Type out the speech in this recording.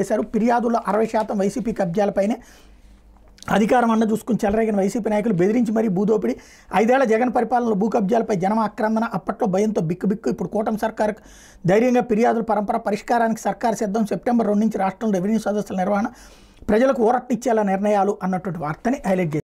చేశారు ఫిర్యాదుల్లో అరవై శాతం వైసీపీ కబ్జాలపైనే అధికారం అన్న చూసుకుని చెలరేగిన వైసీపీ నాయకులు బెదిరించి మరీ భూదోపిడి ఐదేళ్ల జగన్ పరిపాలనలో భూ కబ్జాలపై జనం ఆక్రందన అప్పట్లో భయంతో బిక్కు బిక్కు ఇప్పుడు కూటమి సర్కార్ ధైర్యంగా ఫిర్యాదుల పరంపర పరిష్కారానికి సర్కార్ సిద్ధం సెప్టెంబర్ రెండు నుంచి రాష్ట్రంలో రెవెన్యూ సదస్సుల నిర్వహణ ప్రజలకు ఊరట్నిచ్చేలా నిర్ణయాలు అన్నటువంటి వార్తని హైలైట్ చేశారు